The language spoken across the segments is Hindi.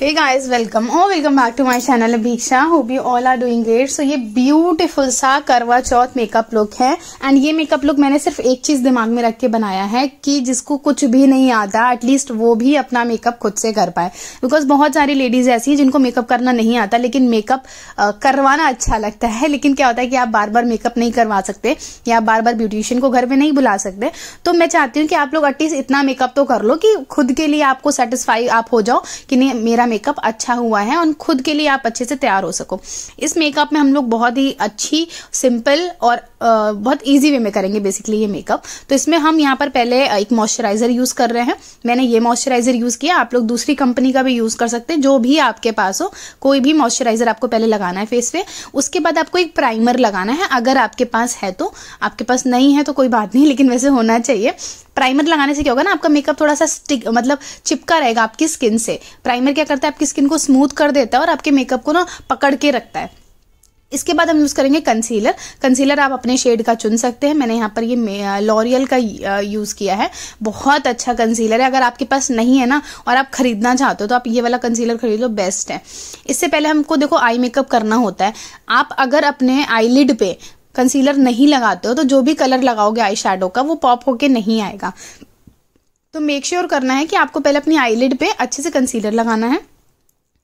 Hey guys welcome oh welcome back to my channel Abhiksha. Hope you all are doing great so ये ब्यूटीफुल सा करवा चौथ मेकअप लुक है एंड ये मेकअप लुक मैंने सिर्फ एक चीज दिमाग में रख के बनाया है कि जिसको कुछ भी नहीं आता एटलीस्ट वो भी अपना मेकअप खुद से कर पाए बिकॉज बहुत सारी लेडीज ऐसी हैं जिनको मेकअप करना नहीं आता लेकिन मेकअप करवाना अच्छा लगता है लेकिन क्या होता है कि आप बार बार मेकअप नहीं करवा सकते या बार बार ब्यूटिशियन को घर में नहीं बुला सकते तो मैं चाहती हूँ कि आप लोग एटलीस्ट इतना मेकअप तो कर लो कि खुद के लिए आपको सेटिस्फाई आप हो जाओ कि नहीं मेरा हमारा मेकअप अच्छा हुआ है और खुद के लिए आप अच्छे से तैयार हो सको इस मेकअप में हम लोग बहुत ही अच्छी सिंपल और आ, बहुत इजी वे में करेंगे बेसिकली ये मेकअप तो इसमें हम यहाँ पर पहले एक मॉइस्चराइजर यूज कर रहे हैं मैंने ये मॉइस्चराइजर यूज किया आप लोग दूसरी कंपनी का भी यूज कर सकते हैं जो भी आपके पास हो कोई भी मॉइस्चराइजर आपको पहले लगाना है फेस पे उसके बाद आपको एक प्राइमर लगाना है अगर आपके पास है तो आपके पास नहीं है तो कोई बात नहीं लेकिन वैसे होना चाहिए प्राइमर लगाने से क्या होगा ना आपका मेकअप थोड़ा सा स्टिक मतलब चिपका रहेगा आपकी स्किन से प्राइमर क्या करता है आपकी स्किन को स्मूथ कर देता है और आपके मेकअप को ना पकड़ के रखता है इसके बाद हम यूज़ करेंगे कंसीलर कंसीलर आप अपने शेड का चुन सकते हैं मैंने यहाँ पर ये लॉरियल का यूज़ किया है बहुत अच्छा कंसीलर है अगर आपके पास नहीं है ना और आप खरीदना चाहते हो तो आप ये वाला कंसीलर खरीद लो बेस्ट है इससे पहले हमको देखो आई मेकअप करना होता है आप अगर अपने आईलिड पे कंसीलर नहीं लगाते हो तो जो भी कलर लगाओगे आई शेडो का वो पॉप होके नहीं आएगा तो मेक श्योर sure करना है कि आपको पहले अपनी आईलिड पे अच्छे से कंसीलर लगाना है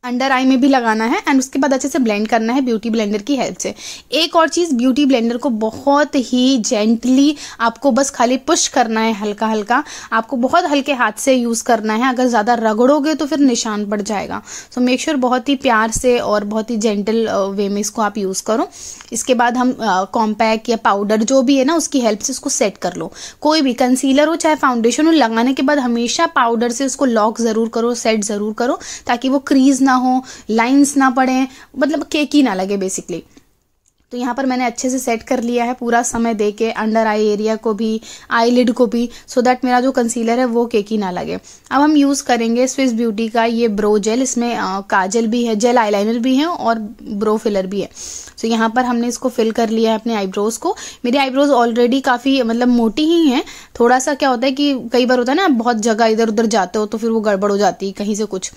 अंडर आई में भी लगाना है एंड उसके बाद अच्छे से ब्लेंड करना है ब्यूटी ब्लेंडर की हेल्प से एक और चीज़ ब्यूटी ब्लेंडर को बहुत ही जेंटली आपको बस खाली पुश करना है हल्का हल्का आपको बहुत हल्के हाथ से यूज़ करना है अगर ज़्यादा रगड़ोगे तो फिर निशान पड़ जाएगा सो मेक श्योर बहुत ही प्यार से और बहुत ही जेंटल वे uh, में इसको आप यूज़ करो इसके बाद हम कॉम्पैक्ट uh, या पाउडर जो भी है ना उसकी हेल्प से उसको सेट कर लो कोई भी कंसीलर हो चाहे फाउंडेशन हो लगाने के बाद हमेशा पाउडर से उसको लॉक ज़रूर करो सेट ज़रूर करो ताकि वो क्रीज ना ना हो लाइन्स ना पड़े मतलब केक ही ना लगे बेसिकली तो यहाँ पर मैंने अच्छे से सेट कर लिया है पूरा समय दे के अंडर आई एरिया को भी आई लिड को भी सो so दैट मेरा जो कंसीलर है वो केकी ना लगे अब हम यूज़ करेंगे स्विस ब्यूटी का ये ब्रो जेल इसमें आ, काजल भी है जेल आईलाइनर भी है और ब्रो फिलर भी है सो so यहाँ पर हमने इसको फिल कर लिया है अपने आईब्रोज को मेरी आईब्रोज ऑलरेडी काफ़ी मतलब मोटी ही हैं थोड़ा सा क्या होता है कि कई बार होता है ना बहुत जगह इधर उधर जाते हो तो फिर वो गड़बड़ हो जाती है कहीं से कुछ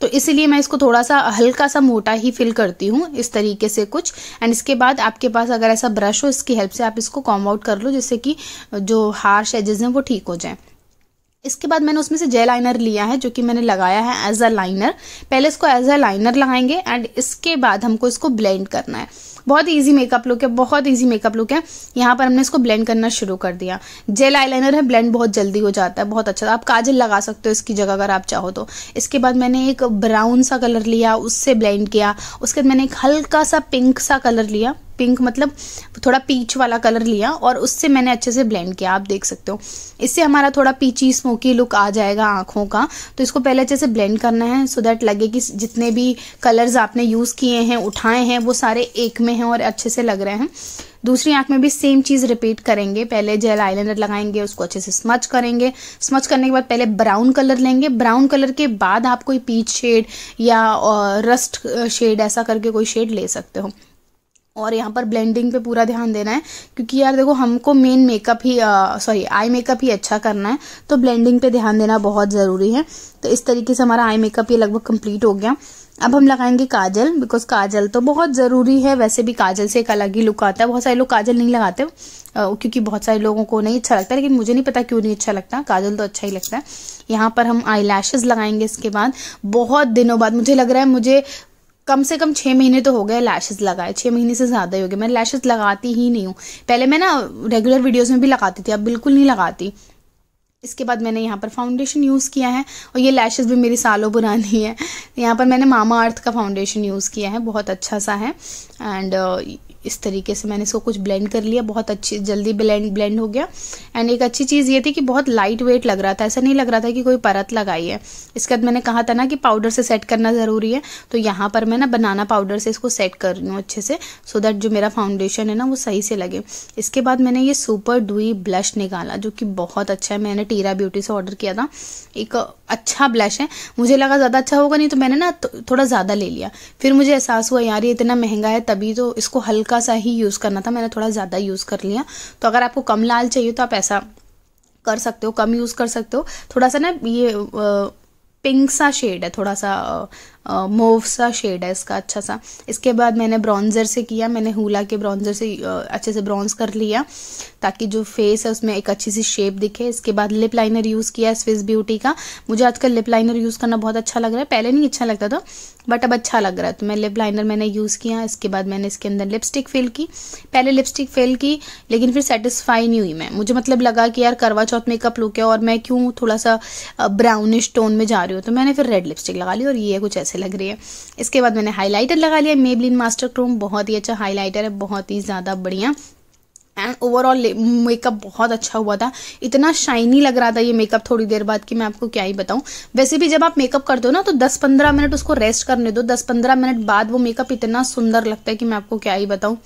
तो इसीलिए मैं इसको थोड़ा सा हल्का सा मोटा ही फिल करती हूँ इस तरीके से कुछ एंड इसके बाद आपके पास अगर ऐसा ब्रश हो इसकी हेल्प से आप इसको कॉम आउट कर लो जिससे कि जो हार्श एजेस हैं वो ठीक हो जाएं इसके बाद मैंने उसमें से जेल लाइनर लिया है जो कि मैंने लगाया है एज अ लाइनर पहले इसको एज अ लाइनर लगाएंगे एंड इसके बाद हमको इसको ब्लेंड करना है बहुत ईजी मेकअप लुक है बहुत ईजी मेकअप लुक है यहाँ पर हमने इसको ब्लेंड करना शुरू कर दिया जेल आईलाइनर है ब्लेंड बहुत जल्दी हो जाता है बहुत अच्छा आप काजल लगा सकते हो इसकी जगह अगर आप चाहो तो इसके बाद मैंने एक ब्राउन सा कलर लिया उससे ब्लेंड किया उसके बाद मैंने एक हल्का सा पिंक सा कलर लिया पिंक मतलब थोड़ा पीच वाला कलर लिया और उससे मैंने अच्छे से ब्लेंड किया आप देख सकते हो इससे हमारा थोड़ा पीची स्मोकी लुक आ जाएगा आँखों का तो इसको पहले अच्छे से ब्लेंड करना है सो दैट लगे कि जितने भी कलर्स आपने यूज़ किए हैं उठाए हैं वो सारे एक में हैं और अच्छे से लग रहे हैं दूसरी आंख में भी सेम चीज़ रिपीट करेंगे पहले जेल आईलाइनर लगाएंगे उसको अच्छे से स्मच करेंगे स्मच करने के बाद पहले ब्राउन कलर लेंगे ब्राउन कलर के बाद आप कोई पीच शेड या रस्ट शेड ऐसा करके कोई शेड ले सकते हो और यहाँ पर ब्लेंडिंग पे पूरा ध्यान देना है क्योंकि यार देखो हमको मेन मेकअप ही सॉरी आई मेकअप ही अच्छा करना है तो ब्लेंडिंग पे ध्यान देना बहुत ज़रूरी है तो इस तरीके से हमारा आई मेकअप ये लगभग कंप्लीट हो गया अब हम लगाएंगे काजल बिकॉज काजल तो बहुत ज़रूरी है वैसे भी काजल से एक अलग ही लुक आता है बहुत सारे लोग काजल नहीं लगाते क्योंकि बहुत सारे लोगों को नहीं अच्छा लगता लेकिन मुझे नहीं पता क्यों नहीं अच्छा लगता काजल तो अच्छा ही लगता है यहाँ पर हम आई लगाएंगे इसके बाद बहुत दिनों बाद मुझे लग रहा है मुझे कम से कम छः महीने तो हो गए लैशेस लगाए छः महीने से ज़्यादा ही हो गए मैं लैशेज़ लगाती ही नहीं हूँ पहले मैं ना रेगुलर वीडियोज़ में भी लगाती थी अब बिल्कुल नहीं लगाती इसके बाद मैंने यहाँ पर फाउंडेशन यूज़ किया है और ये लैशेज़ भी मेरी सालों पुरानी है यहाँ पर मैंने मामा अर्थ का फाउंडेशन यूज़ किया है बहुत अच्छा सा है एंड इस तरीके से मैंने इसको कुछ ब्लेंड कर लिया बहुत अच्छी जल्दी ब्लेंड ब्लेंड हो गया एंड एक अच्छी चीज़ ये थी कि बहुत लाइट वेट लग रहा था ऐसा नहीं लग रहा था कि कोई परत लगाई है इसके बाद मैंने कहा था ना कि पाउडर से सेट करना ज़रूरी है तो यहाँ पर मैं ना बनाना पाउडर से इसको सेट कर रही हूँ अच्छे से सो so दैट जो मेरा फाउंडेशन है ना वो सही से लगे इसके बाद मैंने ये सुपर डुई ब्लश निकाला जो कि बहुत अच्छा है मैंने टीरा ब्यूटी से ऑर्डर किया था एक अच्छा ब्लश है मुझे लगा ज़्यादा अच्छा होगा नहीं तो मैंने ना थोड़ा ज़्यादा ले लिया फिर मुझे एहसास हुआ यार ये इतना महंगा है तभी तो इसको हल्का हल्का सा ही यूज़ करना था मैंने थोड़ा ज़्यादा यूज़ कर लिया तो अगर आपको कम लाल चाहिए तो आप ऐसा कर सकते हो कम यूज़ कर सकते हो थोड़ा सा ना ये पिंक सा शेड है थोड़ा सा मोव सा शेड है इसका अच्छा सा इसके बाद मैंने ब्रॉन्ज़र से किया मैंने हुला के ब्रॉन्ज़र से अच्छे से ब्रॉन्ज़ कर लिया ताकि जो फेस है उसमें एक अच्छी सी शेप दिखे इसके बाद लिप लाइनर यूज़ किया स्विस ब्यूटी का मुझे आजकल लिप लाइनर यूज़ करना बहुत अच्छा लग रहा है पहले नहीं अच्छा लगता था बट अब अच्छा लग रहा है तो मैं लिप लाइनर मैंने यूज़ किया इसके बाद मैंने इसके अंदर लिपस्टिक फिल की पहले लिपस्टिक फिल की लेकिन फिर सेटिस्फाई नहीं हुई मैं मुझे मतलब लगा कि यार करवा चौथ मेकअप लुक है और मैं क्यों थोड़ा सा ब्राउनिश टोन में जा रही हूँ तो मैंने फिर रेड लिपस्टिक लगा ली और ये कुछ ऐसे अच्छे लग रहे हैं इसके बाद मैंने हाईलाइटर लगा लिया मेबलिन मास्टर क्रोम बहुत ही अच्छा हाईलाइटर है बहुत ही ज़्यादा बढ़िया एंड ओवरऑल मेकअप बहुत अच्छा हुआ था इतना शाइनी लग रहा था ये मेकअप थोड़ी देर बाद कि मैं आपको क्या ही बताऊं वैसे भी जब आप मेकअप करते हो ना तो 10-15 मिनट उसको रेस्ट करने दो 10-15 मिनट बाद वो मेकअप इतना सुंदर लगता है कि मैं आपको क्या ही बताऊं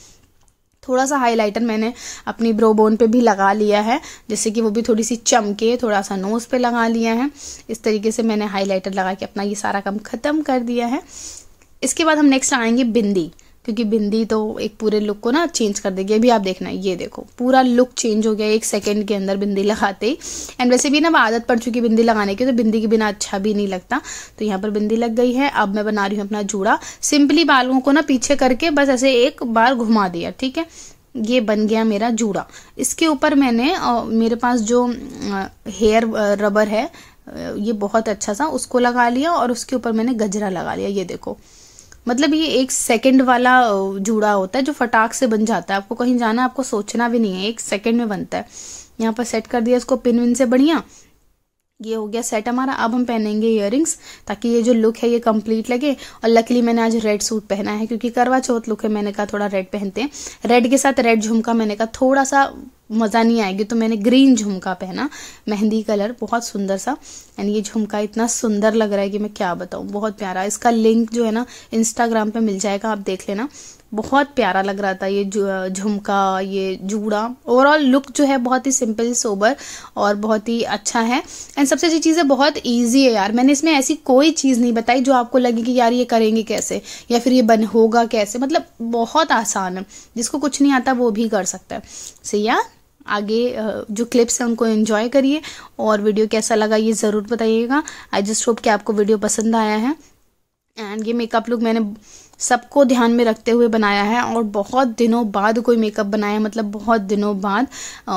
थोड़ा सा हाइलाइटर मैंने अपनी ब्रोबोन पे भी लगा लिया है जैसे कि वो भी थोड़ी सी चमके थोड़ा सा नोज़ पे लगा लिया है इस तरीके से मैंने हाइलाइटर लगा के अपना ये सारा काम ख़त्म कर दिया है इसके बाद हम नेक्स्ट आएंगे बिंदी क्योंकि बिंदी तो एक पूरे लुक को ना चेंज कर देगी अभी आप देखना ये देखो पूरा लुक चेंज हो गया एक सेकंड के अंदर बिंदी लगाते ही एंड वैसे भी ना आदत पड़ चुकी बिंदी लगाने की तो बिंदी के बिना अच्छा भी नहीं लगता तो यहाँ पर बिंदी लग गई है अब मैं बना रही हूँ अपना जूड़ा सिंपली बालों को ना पीछे करके बस ऐसे एक बार घुमा दिया ठीक है ये बन गया मेरा जूड़ा इसके ऊपर मैंने मेरे पास जो हेयर रबर है ये बहुत अच्छा सा उसको लगा लिया और उसके ऊपर मैंने गजरा लगा लिया ये देखो मतलब ये एक सेकंड वाला जूड़ा होता है जो फटाक से बन जाता है आपको कहीं जाना है आपको सोचना भी नहीं है एक सेकंड में बनता है यहाँ पर सेट कर दिया इसको पिन विन से बढ़िया ये हो गया सेट हमारा अब हम पहनेंगे इयर ताकि ये जो लुक है ये कंप्लीट लगे और लकीली मैंने आज रेड सूट पहना है क्योंकि करवा चौथ लुक है मैंने कहा थोड़ा रेड पहनते हैं रेड के साथ रेड झुमका मैंने कहा थोड़ा सा मज़ा नहीं आएगी तो मैंने ग्रीन झुमका पहना मेहंदी कलर बहुत सुंदर सा एंड ये झुमका इतना सुंदर लग रहा है कि मैं क्या बताऊँ बहुत प्यारा इसका लिंक जो है ना इंस्टाग्राम पर मिल जाएगा आप देख लेना बहुत प्यारा लग रहा था ये झुमका ये जूड़ा ओवरऑल लुक जो है बहुत ही सिंपल सोबर और बहुत ही अच्छा है एंड सबसे अच्छी चीज़ है बहुत ईजी है यार मैंने इसमें ऐसी कोई चीज़ नहीं बताई जो आपको लगे कि यार ये करेंगे कैसे या फिर ये बन होगा कैसे मतलब बहुत आसान है जिसको कुछ नहीं आता वो भी कर सकता है सिया आगे जो क्लिप्स हैं उनको एंजॉय करिए और वीडियो कैसा लगा ये ज़रूर बताइएगा आई जस्ट होप कि आपको वीडियो पसंद आया है एंड ये मेकअप लुक मैंने सबको ध्यान में रखते हुए बनाया है और बहुत दिनों बाद कोई मेकअप बनाया मतलब बहुत दिनों बाद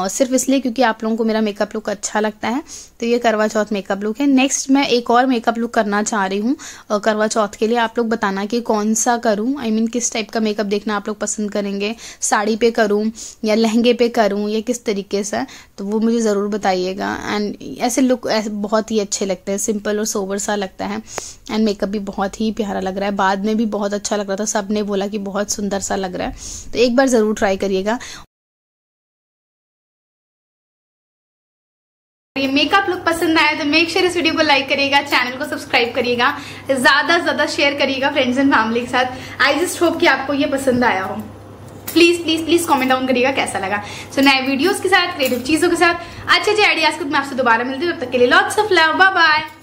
सिर्फ इसलिए क्योंकि आप लोगों को मेरा मेकअप लुक अच्छा लगता है तो ये करवा चौथ मेकअप लुक है नेक्स्ट मैं एक और मेकअप लुक करना चाह रही हूँ करवा चौथ के लिए आप लोग बताना कि कौन सा करूँ आई मीन किस टाइप का मेकअप देखना आप लोग पसंद करेंगे साड़ी पे करूँ या लहंगे पे करूँ या किस तरीके से तो वो मुझे ज़रूर बताइएगा एंड ऐसे लुक बहुत ही अच्छे लगते हैं सिंपल और सोबर सा लगता है एंड मेकअप भी बहुत ही प्यारा लग रहा है बाद में भी बहुत अच्छा अच्छा लग रहा था सब ने बोला कि बहुत सुंदर सा लग रहा है तो एक बार ज़रूर ट्राई करिएगा ये मेकअप लुक पसंद आया तो मेक श्योर इस वीडियो को लाइक करिएगा चैनल को सब्सक्राइब करिएगा ज्यादा से ज्यादा शेयर करिएगा फ्रेंड्स एंड फैमिली के साथ आई जस्ट होप कि आपको ये पसंद आया हो please please please comment down करिएगा कैसा लगा सो so, नए वीडियोस के साथ क्रिएटिव चीजों के साथ अच्छे अच्छे आइडियाज को मैं आपसे दोबारा मिलती हूँ तब तक के लिए lots of love bye bye